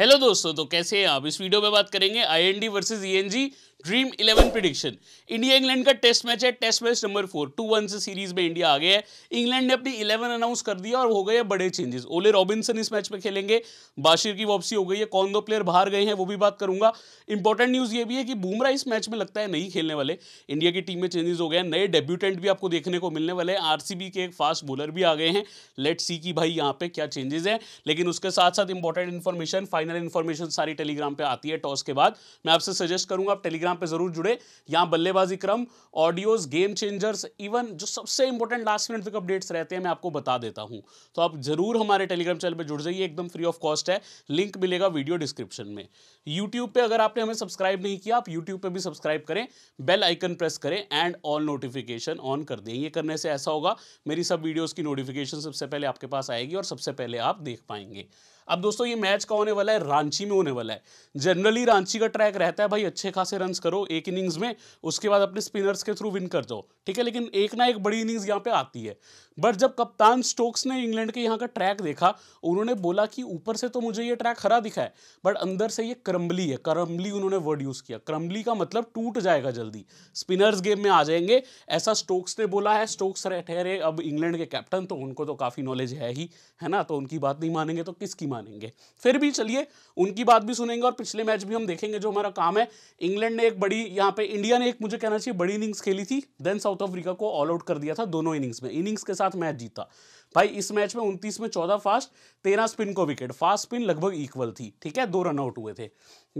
hello दोस्तों तो कैसे हैं आप इस वीडियो में बात करेंगे IND versus ENG dream eleven prediction India England का टेस्ट मैच है test match number four two one से सीरीज में इंडिया आ गया है इंग्लैंड ने अपनी इलेवन अनाउंस कर दिया और हो गए बड़े चेंजेस ओले रॉबिनसन इस मैच में खेलेंगे बाशिर की वापसी हो गई है कौन दो प्लेयर बाहर गए हैं वो भी बात करूंगा इंपॉर्टेंट न्यूज़ ये भी है कि बुमरा इस मैच में लगता है नहीं खेलने वाले इंडिया की टीम में चेंजेस हो गए नए डेब्यूटेंट भी आपको देखने को मिलने वाले हैं आर के एक फास्ट बॉलर भी आ गए हैं लेट सी की भाई यहाँ पे क्या चेंजेस है लेकिन उसके साथ साथ इंपॉर्टेंट इन्फॉर्मेशन फाइनल इन्फॉर्मेशन सारी टेलीग्राम पर आती है टॉस के बाद मैं आपसे सजेस्ट करूंगा आप टेलीग्राम यहाँ पे जरूर जुड़े यहां बल्लेबाजी क्रम ऑडियोज गेम चेंजर्स इवन जो सबसे इंपॉर्टेंट लास्ट मिनट तक अपडेट्स रहते हैं मैं आपको बता देता हूं तो आप जरूर हमारे टेलीग्राम चैनल पर जुड़ जाइए एकदम फ्री ऑफ कॉस्ट है लिंक मिलेगा वीडियो डिस्क्रिप्शन में यूट्यूब पर अगर आपने हमें सब्सक्राइब नहीं किया आप यूट्यूब पर भी सब्सक्राइब करें बेल आइकन प्रेस करें एंड ऑल नोटिफिकेशन ऑन कर दें ये करने से ऐसा होगा मेरी सब वीडियोज़ की नोटिफिकेशन सबसे पहले आपके पास आएगी और सबसे पहले आप देख पाएंगे अब दोस्तों ये मैच का होने वाला है रांची में होने वाला है जनरली रांची का ट्रैक रहता है भाई अच्छे खासे रन करो एक इनिंग्स में उसके बाद अपने स्पिनर्स के थ्रू विन कर दो ठीक है लेकिन एक ना एक बड़ी इनिंग्स यहाँ पे आती है बट जब कप्तान स्टोक्स ने इंग्लैंड के यहाँ का ट्रैक देखा उन्होंने बोला कि ऊपर से तो मुझे ये ट्रैक हरा दिखा है बट अंदर से ये क्रम्बली है क्रम्बली उन्होंने वर्ड यूज़ किया क्रम्बली का मतलब टूट जाएगा जल्दी स्पिनर्स गेम में आ जाएंगे ऐसा स्टोक्स ने बोला है स्टोक्स ठहरे अब इंग्लैंड के कैप्टन तो उनको तो काफ़ी नॉलेज है ही है ना तो उनकी बात नहीं मानेंगे तो किसकी मानेंगे फिर भी चलिए उनकी बात भी सुनेंगे और पिछले मैच भी हम देखेंगे जो हमारा काम है इंग्लैंड ने एक बड़ी यहाँ पे इंडिया ने एक मुझे कहना चाहिए बड़ी इनिंग्स खेली थी देन साउथ अफ्रीका को ऑल आउट कर दिया था दोनों इनिंग्स में इनिंग्स के साथ मैच जीता भाई इस मैच में उनतीस में चौदह फास्ट तेरह स्पिन को विकेट फास्ट स्पिन लगभग इक्वल थी ठीक है दो रन आउट हुए थे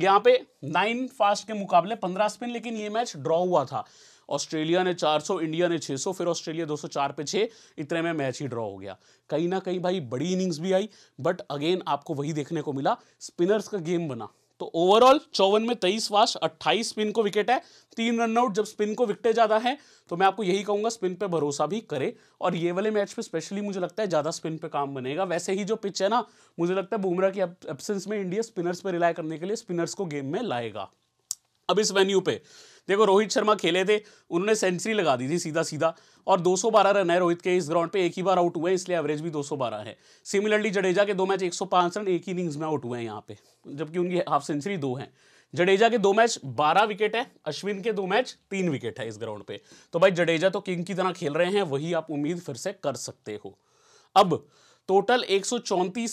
यहाँ पे नाइन फास्ट के मुकाबले पंद्रह स्पिन लेकिन ये मैच ड्रॉ हुआ था ऑस्ट्रेलिया ने 400 इंडिया ने 600 फिर ऑस्ट्रेलिया 204 पे 6 इतने में मैच ही ड्रॉ हो गया कहीं ना कहीं भाई बड़ी इनिंग्स भी आई बट अगेन आपको वही देखने को मिला स्पिनर्स का गेम बना तो ओवरऑल चौवन में तेईस वाश अट्ठाईस स्पिन को विकेट है तीन रन आउट जब स्पिन को विकटे ज़्यादा है तो मैं आपको यही कहूंगा स्पिन पे भरोसा भी करे और ये वाले मैच पे स्पेशली मुझे लगता है ज़्यादा स्पिन पे काम बनेगा वैसे ही जो पिच है ना मुझे लगता है बुमराह की एबसेंस में इंडिया स्पिनर्स पर रिलाय करने के लिए स्पिनर्स को गेम में लाएगा अब इस वेन्यू पे देखो रोहित शर्मा खेले थे उन्होंने सेंचुरी लगा दी थी सीधा सीधा और 212 रन है रोहित के इस ग्राउंड पे एक ही बार आउट हुए इसलिए एवरेज भी 212 है सिमिलरली जडेजा के दो मैच 105 रन एक ही इनिंग्स में आउट हुए हैं यहाँ पे जबकि उनकी हाफ सेंचुरी दो हैं जडेजा के दो मैच बारह विकेट है अश्विन के दो मैच तीन विकेट है इस ग्राउंड पे तो भाई जडेजा तो किंग की तरह खेल रहे हैं वही आप उम्मीद फिर से कर सकते हो अब टोटल एक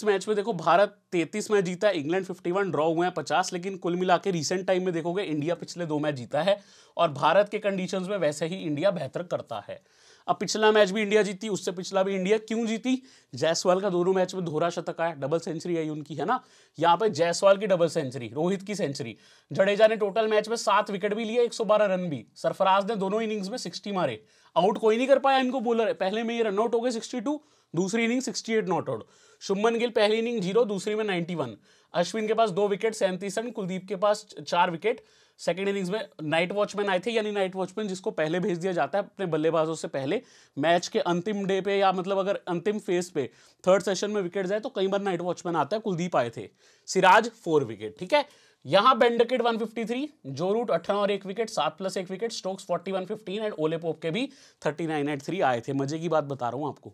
मैच में देखो भारत 33 मैच जीता है इंग्लैंड 51 ड्रॉ हुए हैं 50 लेकिन कुल मिला के रिसेंट टाइम में देखोगे इंडिया पिछले दो मैच जीता है और भारत के कंडीशंस में वैसे ही इंडिया बेहतर करता है अब पिछला मैच भी इंडिया जीती उससे पिछला भी इंडिया क्यों जीती जयसवाल का दोनों मैच में धोरा शतक आया डबल सेंचुरी आई उनकी है ना यहाँ पे जयसवाल की डबल सेंचुरी रोहित की सेंचुरी जडेजा ने टोटल मैच में सात विकेट भी लिए 112 रन भी सरफराज ने दोनों इनिंग्स में सिक्सटी मारे आउट कोई नहीं कर पाया इनको बोलर पहले में ये रनआउट हो गए सिक्सटी दूसरी inning 68 not out Shubman Gill पहली इनिंग जीरो दूसरी में 91 अश्विन के पास दो विकेट सैंतीस रन कुलदीप के पास चार विकेट सेकेंड इनिंग्स में नाइट वॉचमैन आए थे यानी नाइट वॉचमैन जिसको पहले भेज दिया जाता है अपने बल्लेबाजों से पहले मैच के अंतिम डे पे या मतलब अगर अंतिम फेज पे थर्ड सेशन में विकेट जाए तो कई बार नाइट वॉचमैन आता है कुलदीप आए थे सिराज फोर विकेट ठीक है यहां बेंडकेट 153 जो रूट अठारह और एक विकेट सात प्लस एक wicket Stokes one fifteen and Ollie Pope के भी नाइन एट थ्री आए थे मजे की बात बता रहा हूं आपको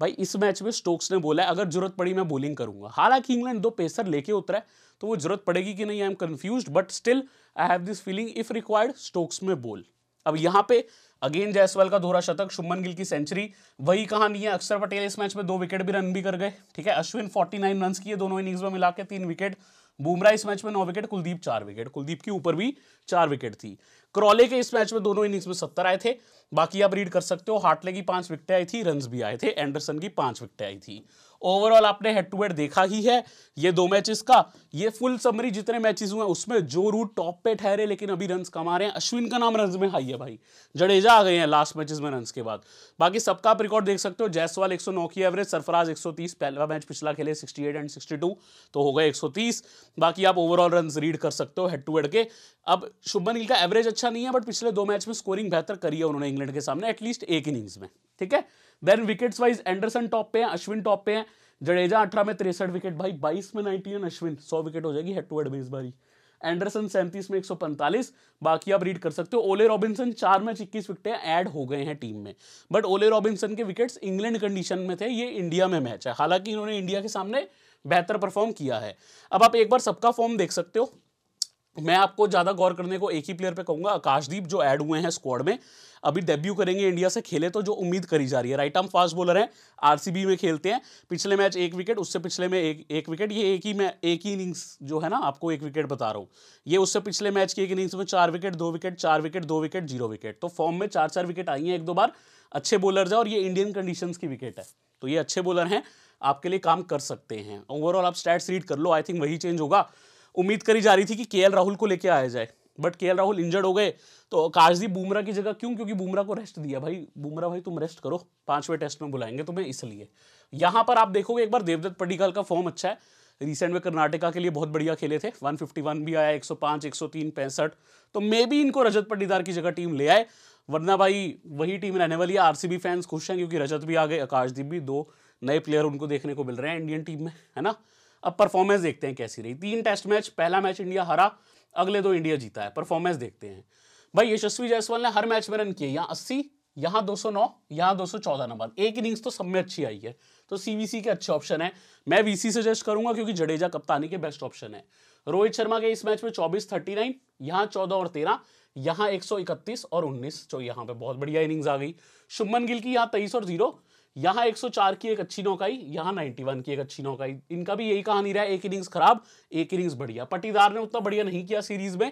भाई इस मैच में स्टोक्स ने बोला है अगर जरूरत पड़ी मैं बोलिंग करूंगा हालांकि इंग्लैंड दो पेसर लेके उतरा है तो वो जरूरत पड़ेगी कि नहीं I am confuse but still I have this feeling if required Stokes में बोल अब यहाँ पे अगेन जायसवाल का दोहरा शतक शुभमन गिल की सेंचुरी वही कहानी है अक्षर पटेल इस मैच में दो विकेट भी रन भी कर गए ठीक है अश्विन 49 रन किए दोनों इनिंग्स में मिला के तीन विकेट बुमराह इस मैच में नौ विकेट कुलदीप चार विकेट कुलदीप के ऊपर भी चार विकेट थी क्रॉले के इस मैच में दोनों इनिंग्स में सत्तर आए थे बाकी आप रीड कर सकते हो हार्टले की पांच विकटें आई थी रन्स भी आए थे एंडरसन की पांच विकटें आई थी ओवरऑल आपने हेड टू हेड देखा ही है ये दो मैचेस का ये फुल समरी जितने मैचेस हुए उसमें जो रूट टॉप पे ठहरे लेकिन अभी रन कमा रहे हैं अश्विन का नाम रन में हाई है भाई जडेजा आ गए हैं लास्ट मैचेस में रन के बाद बाकी सबका आप रिकॉर्ड देख सकते हो जायसवाल 109 की एवरेज सरफराज 130 पहला मैच पिछला खेले 68 एंड 62 तो हो गए 130 बाकी आप ओवरऑल रन रीड कर सकते हो हेड टू हेड के अब शुभन गिल का एवरेज अच्छा अच्छा नहीं है बट पिछले दो मैच में स्कोरिंग बेहतर करी है उन्होंने इंग्लैंड के सामने एटलीस्ट एक इनिंग्स में ठीक है then wickets wise Anderson top पे है अश्विन टॉप पे है जडेजा अठारह में तिरसठ विकेट भाई बाईस में नाइनटीन अश्विन सौ विकेट हो जाएगी हेड टू हेड में इस बारी एंडरसन सैंतीस में एक बाकी आप रीड कर सकते हो ओले रॉबिनसन चार मैच इक्कीस विकेटें ऐड हो गए हैं टीम में बट ओले रॉबिनसन के विकेट्स इंग्लैंड कंडीशन में थे ये इंडिया में मैच है हालांकि इन्होंने इंडिया के सामने बेहतर परफॉर्म किया है अब आप एक बार सबका फॉर्म देख सकते हो मैं आपको ज़्यादा गौर करने को एक ही प्लेयर पे कहूँगा आकाशदीप जो ऐड हुए हैं स्क्वाड में अभी डेब्यू करेंगे इंडिया से खेले तो जो उम्मीद करी जा रही है राइट आर्म फास्ट बॉलर हैं आरसीबी में खेलते हैं पिछले मैच एक विकेट उससे पिछले में एक एक विकेट ये एक ही मैं एक ही इनिंग्स जो है ना आपको एक विकेट बता रहा हूँ ये उससे पिछले मैच की एक इनिंग्स में चार विकेट दो विकेट चार विकेट दो विकेट जीरो विकेट तो फॉर्म में चार चार विकेट आई हैं एक दो बार अच्छे बोलर हैं और ये इंडियन कंडीशन की विकेट है तो ये अच्छे बॉलर हैं आपके लिए काम कर सकते हैं ओवरऑल आप स्टैट्स रीड कर लो आई थिंक वही चेंज होगा उम्मीद करी जा रही थी कि के राहुल को लेके आया जाए बट के राहुल इंजर्ड हो गए तो काजदी बुमरा की जगह क्यों क्योंकि बुमरा को रेस्ट दिया भाई बुमरा भाई तुम रेस्ट करो पांचवें टेस्ट में बुलाएंगे तुम्हें इसलिए यहां पर आप देखोगे एक बार देवदत्त पडिकल का फॉर्म अच्छा है रिसेंट में कर्नाटका के लिए बहुत बढ़िया खेले थे 151 भी आया 105 103 पैंसठ तो मे बी इनको रजत पट्टीदार की जगह टीम ले आए वरना भाई वही टीम रहने वाली है आरसीबी फैंस खुश हैं क्योंकि रजत भी आ गए आकाशदीप भी दो नए प्लेयर उनको देखने को मिल रहे हैं इंडियन टीम में है ना अब परफॉर्मेंस देखते हैं कैसी रही तीन टेस्ट मैच पहला मैच इंडिया हरा अगले दो इंडिया जीता है परफॉर्मेंस देखते हैं भाई यशस्वी जायसवाल ने हर मैच में रन किए यहाँ अस्सी यहाँ नौ यहाँ चौदह नंबर एक इनिंग्स तो सब में अच्छी आई है तो सीवीसी के अच्छे ऑप्शन है मैं वीसी सजेस्ट करूंगा क्योंकि जडेजा कप्तानी के बेस्ट ऑप्शन है रोहित शर्मा के इस मैच में चौबीस थर्टी नाइन यहाँ चौदह और तेरह यहाँ इकतीस और उन्नीस जो तो यहाँ पे बहुत बढ़िया इनिंग्स आ गई शुभमन गिल की यहाँ तेईस और जीरो यहां 104 की एक अच्छी नौकाई यहां 91 की एक अच्छी नौकाई इनका भी यही कहानी रहा एक इनिंग्स खराब एक इनिंग्स बढ़िया पटीदार ने उतना बढ़िया नहीं किया सीरीज में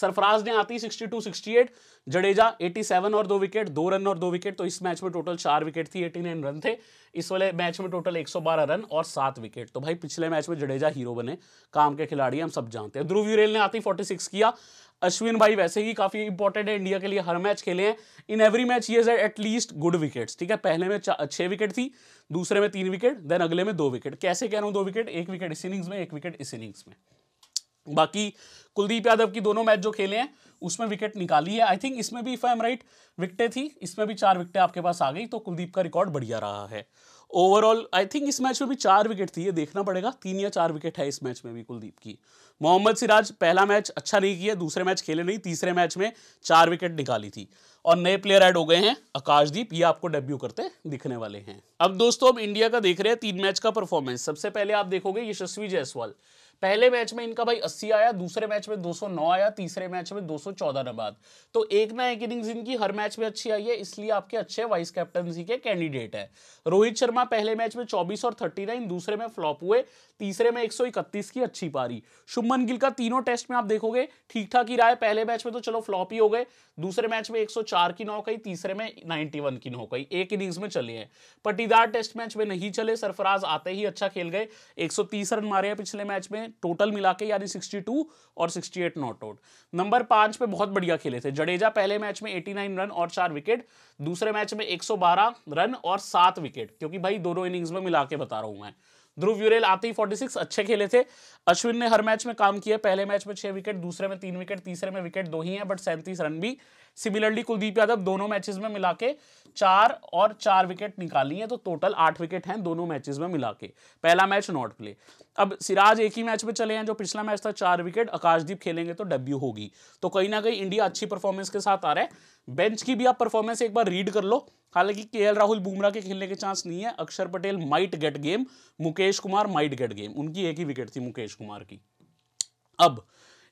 सरफराज ने आती 62 68 जडेजा 87 और दो विकेट दो रन और दो विकेट तो इस मैच में टोटल चार विकेट थी 89 रन थे इस वाले मैच में टोटल 112 रन और सात विकेट तो भाई पिछले मैच में जडेजा हीरो बने काम के खिलाड़ी हम सब जानते हैं ध्रुव यूरेल ने आती 46 किया अश्विन भाई वैसे ही काफी इंपॉर्टेंट है इंडिया के लिए हर मैच खेले हैं इन एवरी मैच ये एटलीस्ट गुड विकेट्स ठीक है पहले में छह विकेट थी दूसरे में तीन विकेट देन अगले में दो विकेट कैसे कह रहा हूं दो विकेट एक विकेट इस इनिंग्स में एक विकेट इस इनिंग्स में बाकी कुलदीप यादव की दोनों मैच जो खेले हैं उसमें विकेट निकाली है आई थिंक इसमें भी इफ आई एम राइट विकटें थी इसमें भी चार विकटें आपके पास आ गई तो कुलदीप का रिकॉर्ड बढ़िया रहा है ओवरऑल आई थिंक इस मैच में भी चार विकेट थी ये देखना पड़ेगा तीन या चार विकेट है इस मैच में भी कुलदीप की मोहम्मद सिराज पहला मैच अच्छा नहीं किया दूसरे मैच खेले नहीं तीसरे मैच में चार विकेट निकाली थी और नए प्लेयर ऐड हो गए हैं आकाशदीप ये आपको डेब्यू करते दिखने वाले हैं अब दोस्तों अब इंडिया का देख रहे हैं तीन मैच का परफॉर्मेंस सबसे पहले आप देखोगे यशस्वी जायसवाल पहले मैच में इनका भाई अस्सी आया दूसरे मैच में 209 आया तीसरे मैच में 214 नबाद तो एक ना एक इनिंग्स इनकी हर मैच में अच्छी आई है इसलिए आपके अच्छे वाइस कैप्टनसी के कैंडिडेट है रोहित शर्मा पहले मैच में चौबीस और थर्टी दूसरे में फ्लॉप हुए तीसरे में 131 की अच्छी पारी शुभमन गिल का तीनों टेस्ट में आप देखोगे ठीक ठाक ही रहा है पहले मैच में तो चलो फ्लॉप ही हो गए दूसरे मैच में चार की नौ कही तीसरे में वन की नौ कही एक इनिंग्स में चले हैं पटीदार टेस्ट मैच में नहीं चले सरफराज आते ही अच्छा खेल गए तीस रन मारे हैं पिछले मैच में टोटल मिला के यानी 62 और 68 नॉट आउट नंबर पांच पे बहुत बढ़िया खेले थे जडेजा पहले मैच में 89 रन और चार विकेट दूसरे मैच में 112 रन और सात विकेट क्योंकि भाई दोनों इनिंग्स में मिला के बता रहा हूं मैं ध्रुव यूरेल आते ही 46 अच्छे खेले थे अश्विन ने हर मैच में काम किया पहले मैच में छह विकेट दूसरे में तीन विकेट तीसरे में विकेट दो ही हैं बट सैंतीस रन भी सिमिलरली कुलदीप यादव दोनों मैचेस में मिला के चार और चार विकेट निकाली है तो टोटल आठ विकेट हैं दोनों मैचेस में मिला के पहला मैच नॉट प्ले अब सिराज एक ही मैच में चले हैं जो पिछला मैच था चार विकेट आकाशदीप खेलेंगे तो डेब्यू होगी तो कहीं ना कहीं इंडिया अच्छी परफॉर्मेंस के साथ आ रहा है बेंच की भी आप परफॉर्मेंस एक बार रीड कर लो हालांकि के राहुल बुमराह के खेलने के चांस नहीं है Axar Patel might get game Mukesh Kumar might get game उनकी एक ही विकेट थी मुकेश कुमार की अब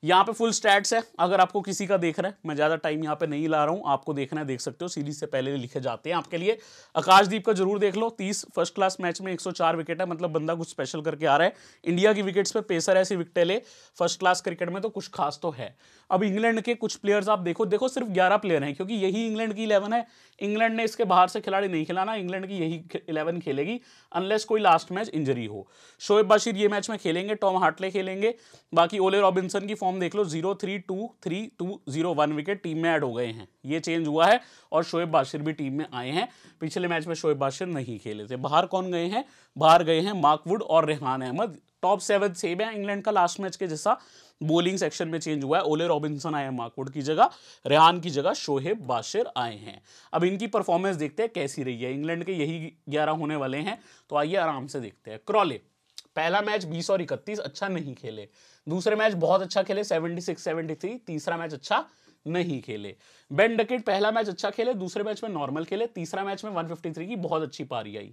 यहाँ पे फुल स्टैट्स है अगर आपको किसी का देख रहा है मैं ज़्यादा टाइम यहाँ पे नहीं ला रहा हूँ आपको देखना है देख सकते हो सीरीज से पहले लिखे जाते हैं आपके लिए आकाशदीप का जरूर देख लो तीस फर्स्ट क्लास मैच में 104 विकेट है मतलब बंदा कुछ स्पेशल करके आ रहा है इंडिया की विकेट्स पे पेसर ऐसी विकटे ले फर्स्ट क्लास क्रिकेट में तो कुछ खास तो है अब इंग्लैंड के कुछ प्लेयर्स आप देखो देखो सिर्फ ग्यारह प्लेयर हैं क्योंकि यही इंग्लैंड की इलेवन है इंग्लैंड ने इसके बाहर से खिलाड़ी नहीं खिलाना इंग्लैंड की यही इलेवन खेलेगी अनलेस कोई लास्ट मैच इंजरी हो शोएब बशीर ये मैच में खेलेंगे टॉम हार्टले खेलेंगे बाकी ओले रॉबिन्सन की फॉर्म देख लो zero three two three two zero one wicket team में ऐड हो गए हैं ये चेंज हुआ है और शोएब बाशिर भी टीम में आए हैं पिछले मैच में शोएब बाशिर नहीं खेले थे बाहर कौन गए हैं बाहर गए हैं मार्कवुड और रेहान अहमद टॉप सेवन सेब है इंग्लैंड का लास्ट मैच के जैसा बोलिंग सेक्शन में चेंज हुआ है ओले रॉबिन्सन आए हैं मार्कवुड की जगह रेहान की जगह शोहेब बाशिर आए हैं अब इनकी परफॉर्मेंस देखते हैं कैसी रही है इंग्लैंड के यही ग्यारह होने वाले हैं तो आइए आराम से देखते हैं क्रॉले पहला मैच बीस और इकतीस अच्छा नहीं खेले दूसरे मैच बहुत अच्छा खेले सेवेंटी सिक्स सेवेंटी थ्री तीसरा मैच अच्छा नहीं खेले बेन डकेट पहला मैच अच्छा खेले दूसरे मैच में नॉर्मल खेले तीसरा मैच में 153 की बहुत अच्छी पारी आई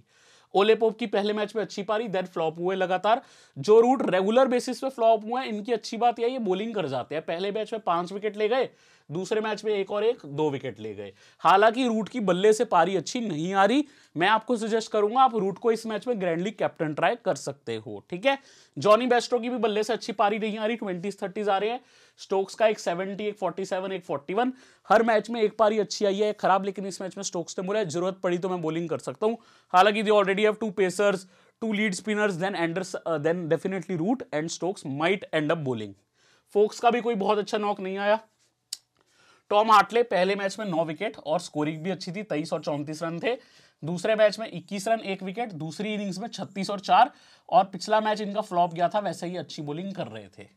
ओलेपोप की पहले मैच में अच्छी पारी देन फ्लॉप हुए लगातार जो रूट रेगुलर बेसिस पे फ्लॉप हुए इनकी अच्छी बात यह बोलिंग कर जाते हैं पहले मैच में पांच विकेट ले गए दूसरे मैच में एक और एक दो विकेट ले गए हालांकि रूट की बल्ले से पारी अच्छी नहीं आ रही मैं आपको सजेस्ट करूंगा आप रूट को इस मैच में ग्रैंडली कैप्टन ट्राई कर सकते हो ठीक है जॉनी बेस्टो की भी बल्ले से अच्छी पारी नहीं आ रही ट्वेंटी थर्टीज आ रहे हैं स्टोक्स का एक सेवेंटी एक फोर्टी सेवन एक फोर्टी वन हर मैच में एक पारी अच्छी आई है खराब लेकिन इस मैच में स्टोक्स ने बोला जरूरत पड़ी तो मैं बोलिंग कर सकता हूं हालांकि they already have two pacers two lead spinners then Anderson then definitely Root and Stokes might end up bowling Foakes का भी कोई बहुत अच्छा नॉक नहीं आया टॉम हार्टले पहले मैच में नौ विकेट और स्कोरिंग भी अच्छी थी तेईस और चौंतीस रन थे दूसरे मैच में 21 रन एक विकेट दूसरी इनिंग्स में 36 और चार और पिछला मैच इनका फ्लॉप गया था वैसे ही अच्छी बॉलिंग कर रहे थे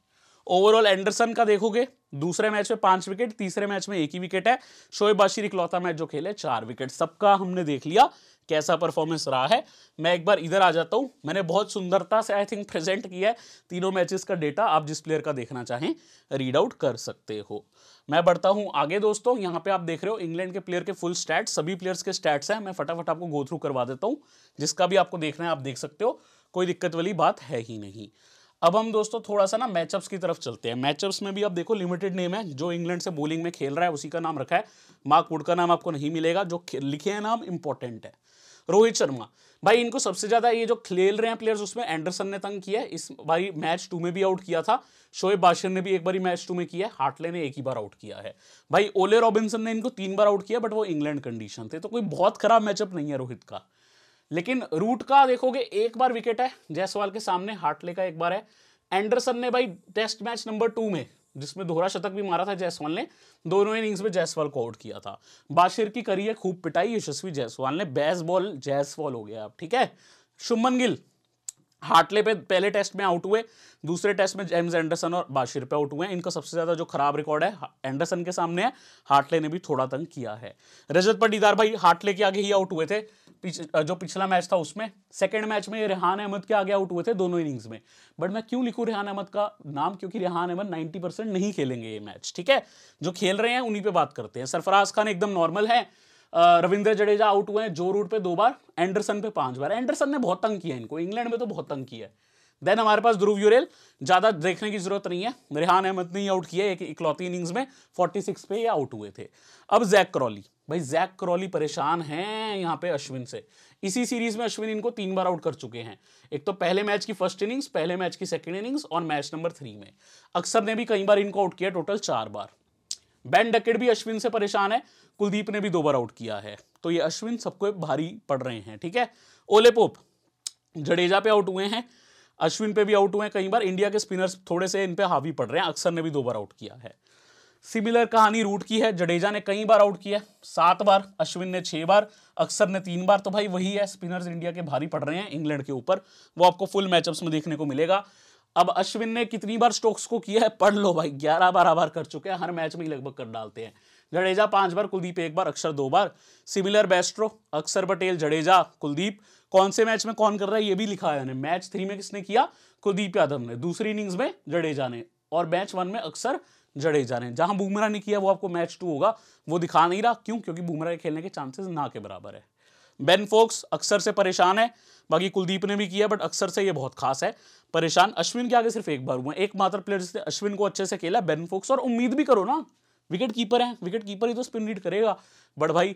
ओवरऑल एंडरसन का देखोगे दूसरे मैच में पांच विकेट तीसरे मैच में एक ही विकेट है शोएब बाशिर इकलौता मैच जो खेले चार विकेट सबका हमने देख लिया कैसा परफॉर्मेंस रहा है मैं एक बार इधर आ जाता हूँ मैंने बहुत सुंदरता से आई थिंक प्रेजेंट किया है तीनों मैचेस का डेटा आप जिस प्लेयर का देखना चाहें रीड आउट कर सकते हो मैं बढ़ता हूँ आगे दोस्तों यहाँ पे आप देख रहे हो इंग्लैंड के प्लेयर के फुल स्टैट्स सभी प्लेयर्स के स्टैट्स हैं मैं फटाफट आपको गो थ्रू करवा देता हूँ जिसका भी आपको देखना है आप देख सकते हो कोई दिक्कत वाली बात है ही नहीं अब हम दोस्तों थोड़ा सा ना मैचअप्स की तरफ चलते हैं मैचअप्स में भी आप देखो लिमिटेड नेम है जो इंग्लैंड से बोलिंग में खेल रहा है उसी का नाम रखा है मार्क वुड का नाम आपको नहीं मिलेगा जो लिखे हैं नाम इंपॉर्टेंट है रोहित शर्मा भाई इनको सबसे ज्यादा ये जो खेल रहे हैं प्लेयर्स उसमें एंडरसन ने तंग किया है इस भाई मैच टू में भी आउट किया था शोएब बाशिर ने भी एक बार मैच टू में किया है हार्टले ने एक ही बार आउट किया है भाई ओले रॉबिन्सन ने इनको तीन बार आउट किया बट वो इंग्लैंड कंडीशन थे तो कोई बहुत खराब मैचअप नहीं है रोहित का लेकिन रूट का देखोगे एक बार विकेट है जयसवाल के सामने हार्टले का एक बार है एंडरसन ने भाई टेस्ट मैच नंबर टू में जिसमें दोहरा शतक भी मारा था जयसवाल ने दोनों इनिंग्स में जयसवाल को आउट किया था बाशिर की करी है खूब पिटाई यशस्वी जयसवाल ने बेस बॉल जयसवाल हो गया अब ठीक है शुभमन गिल हार्टले पे पहले टेस्ट में आउट हुए दूसरे टेस्ट में जेम्स एंडरसन और बाशिर पे आउट हुए हैं इनका सबसे ज़्यादा जो खराब रिकॉर्ड है एंडरसन के सामने है हार्टले ने भी थोड़ा तंग किया है रजत पटीदार भाई हार्टले के आगे ही आउट हुए थे जो पिछला मैच था उसमें सेकेंड मैच में रेहान अहमद के आगे आउट हुए थे दोनों इनिंग्स में बट मैं क्यों लिखू रेहान अहमद का नाम क्योंकि रेहान अहमद परसेंट नहीं खेलेंगे ये मैच ठीक है जो खेल रहे हैं उन्हीं पर बात करते हैं सरफराज खान एकदम नॉर्मल है रविंद्र जडेजा आउट हुए हैं जो रूट पे दो बार एंडरसन पे पांच बार एंडरसन ने बहुत तंग किया इनको इंग्लैंड में तो बहुत तंग किया है देन हमारे पास ध्रुव यूरेल ज़्यादा देखने की जरूरत नहीं है रेहान अहमद ने ही आउट किया एक इकलौती इनिंग्स में 46 पे ये आउट हुए थे अब जैक क्रॉली भाई जैक क्रॉली परेशान है यहाँ पे अश्विन से इसी सीरीज में अश्विन इनको तीन बार आउट कर चुके हैं एक तो पहले मैच की फर्स्ट इनिंग्स पहले मैच की सेकेंड इनिंग्स और मैच नंबर थ्री में अक्सर ने भी कई बार इनको आउट किया टोटल चार बार बैन डकेट भी अश्विन से परेशान है कुलदीप ने भी दो बार आउट किया है तो ये अश्विन सबको भारी पड़ रहे हैं ठीक है ओले पोप जडेजा पे आउट हुए हैं अश्विन पे भी आउट हुए हैं कई बार इंडिया के स्पिनर्स थोड़े से इन पे हावी पड़ रहे हैं अक्सर ने भी दो बार आउट किया है सिमिलर कहानी रूट की है जडेजा ने कई बार आउट किया सात बार अश्विन ने छह बार अक्सर ने तीन बार तो भाई वही है स्पिनर्स इंडिया के भारी पड़ रहे हैं इंग्लैंड के ऊपर वो आपको फुल मैचअप्स में देखने को मिलेगा अब अश्विन ने कितनी बार स्टोक्स को किया है पढ़ लो भाई ग्यारह बारह बार कर चुके हैं हर मैच में ही लगभग कर डालते हैं जडेजा पांच बार कुलदीप एक बार अक्षर दो बार सिमिलर बेस्ट्रो अक्षर पटेल जडेजा कुलदीप कौन से मैच में कौन कर रहा है ये भी लिखा है मैच थ्री में किसने किया कुलदीप यादव ने दूसरी इनिंग्स में जडेजा ने और मैच वन में अक्सर जडेजा ने जहां बुमराह ने किया वो आपको मैच टू होगा वो दिखा नहीं रहा क्यों क्योंकि बुमराह खेलने के चांसेस ना के बराबर है बेन फोक्स अक्सर से परेशान है बाकी कुलदीप ने भी किया बट अक्सर से ये बहुत खास है परेशान अश्विन के आगे सिर्फ एक बार हुआ एक मात्र प्लेयर जिसने अश्विन को अच्छे से खेला बेन फोक्स और उम्मीद भी करो ना विकेट कीपर है विकेट कीपर ही तो स्पिन रीड करेगा बट भाई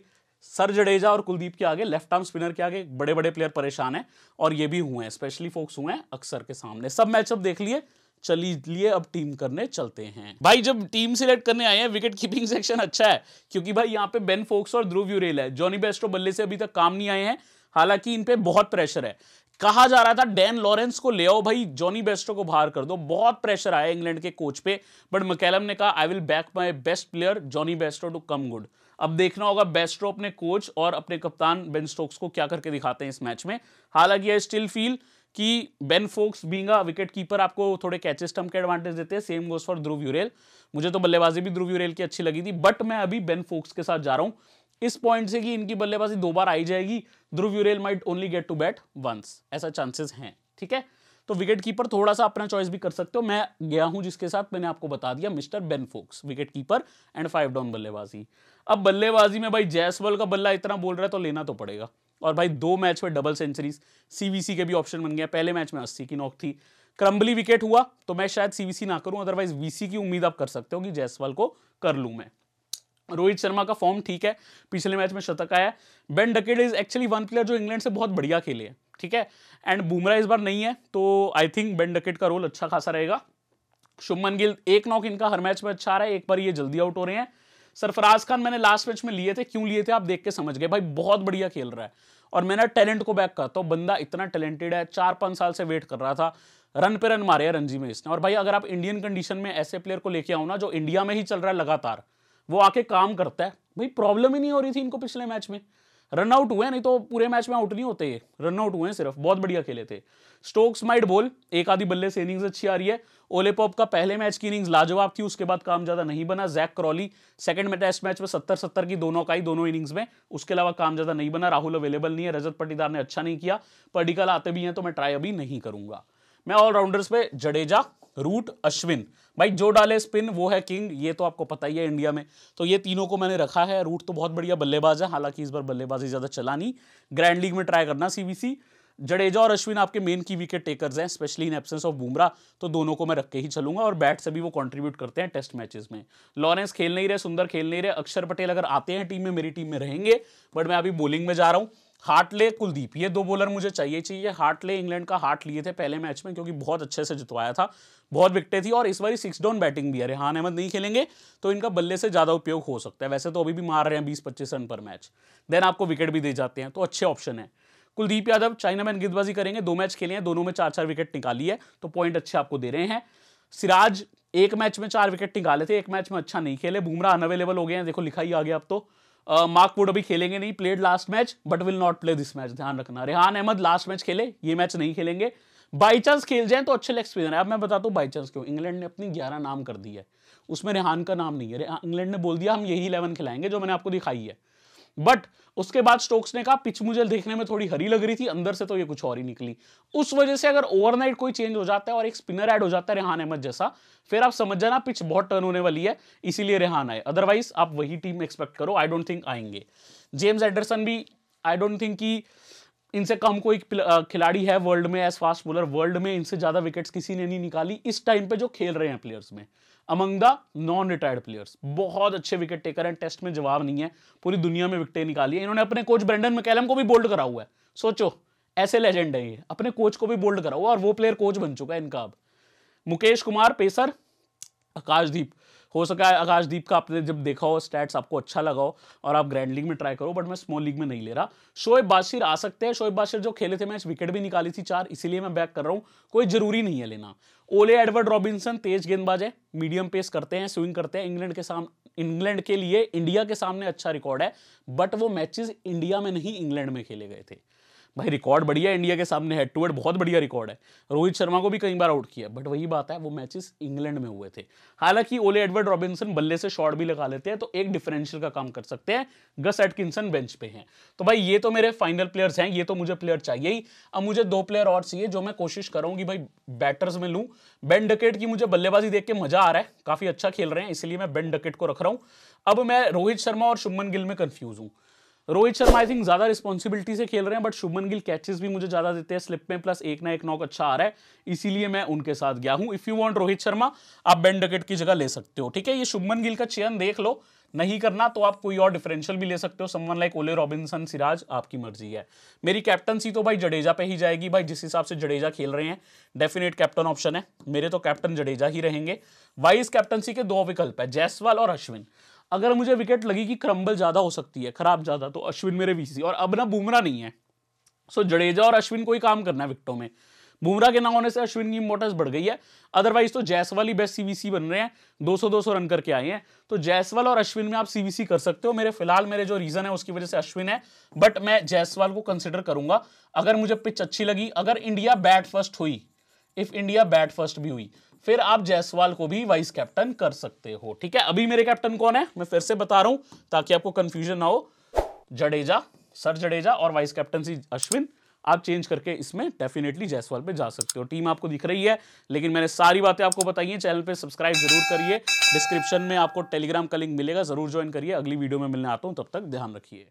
सर जडेजा और कुलदीप के आगे लेफ्ट आर्म स्पिनर के आगे बड़े बड़े प्लेयर परेशान हैं और ये भी हुए हैं स्पेशली फोक्स हुए हैं अक्सर के सामने सब मैचअप देख लिए चली लिए अब टीम करने चलते हैं भाई जब टीम सिलेक्ट करने आए हैं विकेट कीपिंग सेक्शन अच्छा है क्योंकि भाई यहाँ पे बेन फोक्स और ध्रुव यूरेल है जॉनी बेस्टो बल्ले से अभी तक काम नहीं आए हैं हालांकि इन पे बहुत प्रेशर है कहा जा रहा था डैन लॉरेंस को ले आओ भाई जॉनी बेस्टो को बाहर कर दो बहुत प्रेशर आया इंग्लैंड के कोच पे बट मकैलम ने कहा I will back my best player Jonny Bairstow to come good अब देखना होगा बेस्टो अपने कोच और अपने कप्तान बेन स्टोक्स को क्या करके दिखाते हैं इस मैच में हालांकि आई स्टिल फील कि Ben Foakes being wicket keeper आपको थोड़े कैचेस स्टम के एडवांटेज देते हैं same goes for Dhruv Jurel मुझे तो बल्लेबाजी भी ध्रुव यूरेल की अच्छी लगी थी बट मैं अभी बेन फोक्स के साथ जा रहा हूं इस पॉइंट से कि इनकी बल्लेबाजी दो बार आई जाएगी Dhruv Jurel might only get to bat once ऐसा चांसेस हैं ठीक है तो विकेट कीपर थोड़ा सा अपना चॉइस भी कर सकते हो मैं गया हूं जिसके साथ मैंने आपको बता दिया mister Ben Foakes wicket keeper and five down बल्लेबाजी अब बल्लेबाजी में भाई जयसवल का बल्ला इतना बोल रहा है तो लेना तो पड़ेगा और भाई दो मैच में डबल सेंचुरीज सीवीसी के भी ऑप्शन बन गया पहले मैच में अस्सी की नॉक थी क्रम्बली विकेट हुआ तो मैं शायद सीवीसी ना करूं अदरवाइज वीसी की उम्मीद आप कर सकते हो कि जयसवाल को कर लूं मैं रोहित शर्मा का फॉर्म ठीक है पिछले मैच में शतक आया Ben Duckett is actually one player जो इंग्लैंड से बहुत बढ़िया खेले है ठीक है एंड बुमरा इस बार नहीं है तो आई थिंक बेन डकेट का रोल अच्छा खासा रहेगा शुभमन गिल एक नॉक इनका हर मैच में अच्छा रहा है एक बार ये जल्दी आउट हो रहे हैं सरफराज खान मैंने लास्ट मैच में लिए थे क्यों लिए थे आप देख के समझ गए भाई बहुत बढ़िया खेल रहा है और मैंने टैलेंट को बैक करता हूँ बंदा इतना टैलेंटेड है चार पाँच साल से वेट कर रहा था रन पे रन मारे रणजी में इसने और भाई अगर आप इंडियन कंडीशन में ऐसे प्लेयर को लेके आओ ना जो इंडिया में ही चल रहा है लगातार वो आके काम करता है भाई प्रॉब्लम ही नहीं हो रही थी इनको पिछले मैच में रनआउट हुए नहीं तो पूरे मैच में आउट नहीं होते रनआउट हुए सिर्फ बहुत बढ़िया खेले थे स्टोक्स माइड बोल एक आधी बल्ले से इनिंग्स अच्छी आ रही है ओलेपॉप का पहले मैच की इनिंग्स लाजवाब थी उसके बाद काम ज्यादा नहीं बना जैक क्रॉली सेकंड में टेस्ट मैच में सत्तर सत्तर की दोनों का ही दोनों इनिंग्स में उसके अलावा काम ज्यादा नहीं बना राहुल अवेलेबल नहीं है रजत पटीदार ने अच्छा नहीं किया पर्डिकल आते भी हैं तो मैं ट्राई अभी नहीं करूंगा मैं ऑलराउंडर्स पे जडेजा रूट अश्विन भाई जो डाले स्पिन वो है किंग ये तो आपको पता ही है इंडिया में तो ये तीनों को मैंने रखा है रूट तो बहुत बढ़िया बल्लेबाज है हालांकि इस बार बल्लेबाजी ज़्यादा चला नहीं ग्रैंड लीग में ट्राई करना सीबीसी जडेजा और अश्विन आपके मेन की विकेट टेकर्स हैं specially in absence of Bumrah तो दोनों को मैं रख के ही चलूंगा और बैट से भी वो कंट्रीब्यूट करते हैं टेस्ट मैचेस में लॉरेंस खेल नहीं रहे सुंदर खेल नहीं रहे अक्षर पटेल अगर आते हैं टीम में मेरी टीम में रहेंगे बट मैं अभी बॉलिंग में जा रहा हूँ हार्टले कुलदीप ये दो बॉलर मुझे चाहिए चाहिए हार्टले इंग्लैंड का हार्ट लिए थे पहले मैच में क्योंकि बहुत अच्छे से जितवाया था बहुत विकटे थी और इस बार सिक्स डाउन बैटिंग भी है रेहान अहमद नहीं खेलेंगे तो इनका बल्ले से ज़्यादा उपयोग हो सकता है वैसे तो अभी भी मार रहे हैं बीस पच्चीस रन पर मैच देन आपको विकेट भी दे जाते हैं तो अच्छे ऑप्शन है कुलदीप यादव चाइना मैन गेंदबाजी करेंगे दो मैच खेले हैं दोनों में चार चार विकेट निकाली है तो पॉइंट अच्छे आपको दे रहे हैं सिराज एक मैच में चार विकेट निकाले थे एक मैच में अच्छा नहीं खेले बुमराह अनअवेलेबल हो गए हैं देखो लिखा ही आ गया अब तो मार्क वुड अभी खेलेंगे नहीं played last match but will not play this match ध्यान रखना रेहान अहमद लास्ट मैच खेले ये मैच नहीं खेलेंगे बाई चांस खेल जाए तो अच्छे लेग स्पिनर है अब मैं बताता हूँ बाई चांस क्यों इंग्लैंड ने अपनी ग्यारह नाम कर दी है उसमें रेहान का नाम नहीं है इंग्लैंड ने बोल दिया हम यही इलेवन खिलाएंगे जो मैंने आपको दिखाई है बट उसके बाद स्टोक्स ने कहा पिच मुझे देखने में थोड़ी हरी लग रही थी अंदर से तो ये कुछ और ही निकली उस वजह से अगर ओवरनाइट कोई चेंज हो जाता है और एक स्पिनर ऐड हो जाता है रेहान अहमद जैसा फिर आप समझ जाना पिच बहुत टर्न होने वाली है इसीलिए रेहान आए अदरवाइज आप वही टीम एक्सपेक्ट करो आई डोंट थिंक आएंगे जेम्स एडरसन भी आई डोंट थिंक कि इनसे कम कोई खिलाड़ी है वर्ल्ड में एज फास्ट बॉलर वर्ल्ड में इनसे ज़्यादा विकेट्स किसी ने नहीं निकाली इस टाइम पे जो खेल रहे हैं प्लेयर्स में among the non retired players बहुत अच्छे विकेट टेकर हैं टेस्ट में जवाब नहीं है पूरी दुनिया में विकटें निकाली है इन्होंने अपने कोच ब्रेंडन मैकेलम को भी बोल्ड करा हुआ है सोचो ऐसे लेजेंड है ये अपने कोच को भी बोल्ड करा हुआ और वो प्लेयर कोच बन चुका है इनका अब मुकेश कुमार पेसर आकाशदीप हो सका है आकाशदीप का आपने जब देखा हो स्टैट्स आपको अच्छा लगा हो और आप ग्रैंड लीग में ट्राई करो बट मैं स्मॉल लीग में नहीं ले रहा शोएब बाशिर आ सकते हैं शोएब बाशिर जो खेले थे मैच विकेट भी निकाली थी चार इसीलिए मैं बैक कर रहा हूँ कोई जरूरी नहीं है लेना ओले एडवर्ड रॉबिन्सन तेज गेंदबाज है मीडियम पेस करते हैं स्विंग करते हैं इंग्लैंड के सामने इंग्लैंड के लिए इंडिया के सामने अच्छा रिकॉर्ड है बट वो मैचेस इंडिया में नहीं इंग्लैंड में खेले गए थे भाई रिकॉर्ड बढ़िया इंडिया के सामने हेड टू हेड बहुत बढ़िया रिकॉर्ड है रोहित शर्मा को भी कई बार आउट किया बट वही बात है वो मैचेस इंग्लैंड में हुए थे हालांकि ओले एडवर्ड रॉबिन्सन बल्ले से शॉट भी लगा लेते हैं तो एक डिफरेंशियल का काम कर सकते हैं गस एटकिंसन बेंच पे हैं तो भाई ये तो मेरे फाइनल प्लेयर्स हैं ये तो मुझे प्लेयर चाहिए ही अब मुझे दो प्लेयर और चाहिए जो मैं कोशिश करूँ कि भाई बैटर्स में लूँ बेन डकेट की मुझे बल्लेबाजी देख के मजा आ रहा है काफ़ी अच्छा खेल रहे हैं इसलिए मैं बेन डकेट को रख रहा हूँ अब मैं रोहित शर्मा और शुभमन गिल में कन्फ्यूज़ हूँ रोहित शर्मा आई थिंक ज्यादा रिस्पॉन्सिबिलिटी से खेल रहे हैं बट शुभमन गिल कैचेस भी मुझे ज्यादा देते हैं स्लिप में प्लस एक ना एक नॉक अच्छा आ रहा है इसीलिए मैं उनके साथ गया हूं if you want Rohit Sharma आप बेन डकेट की जगह ले सकते हो ठीक है ये शुभमन गिल का चयन देख लो नहीं करना तो आप कोई और डिफरेंशियल भी ले सकते हो someone like Ollie Robinson Siraj आपकी मर्जी है मेरी कैप्टनसी तो भाई जडेजा पे ही जाएगी भाई जिस हिसाब से जडेजा खेल रहे हैं डेफिनेट कैप्टन ऑप्शन है मेरे तो कैप्टन जडेजा ही रहेंगे वाइस कैप्टनसी के दो विकल्प है जयसवाल और अश्विन अगर मुझे विकेट लगी कि क्रम्बल ज़्यादा हो सकती है खराब ज़्यादा तो अश्विन मेरे वीसी और अब ना बुमरा नहीं है सो जडेजा और अश्विन को ही काम करना है विकटों में बुमरा के ना होने से अश्विन की इंपॉर्टेंस बढ़ गई है अदरवाइज तो जैसवाल ही बेस्ट सीवीसी बन रहे हैं 200 200 रन करके आए हैं तो जैसवाल और अश्विन में आप सीवीसी कर सकते हो मेरे फिलहाल मेरे जो रीजन है उसकी वजह से अश्विन है बट मैं जैसवाल को कंसिडर करूंगा अगर मुझे पिच अच्छी लगी अगर इंडिया बैट फर्स्ट हुई इफ इंडिया बैट फर्स्ट भी हुई फिर आप जायसवाल को भी वाइस कैप्टन कर सकते हो ठीक है अभी मेरे कैप्टन कौन है मैं फिर से बता रहा हूं ताकि आपको कंफ्यूजन ना हो जडेजा सर जडेजा और वाइस कैप्टन सी अश्विन आप चेंज करके इसमें डेफिनेटली जायसवाल पे जा सकते हो टीम आपको दिख रही है लेकिन मैंने सारी बातें आपको बताई हैं चैनल पे सब्सक्राइब जरूर करिए डिस्क्रिप्शन में आपको टेलीग्राम का लिंक मिलेगा जरूर ज्वाइन करिए अगली वीडियो में मिलने आता हूँ तब तक ध्यान रखिए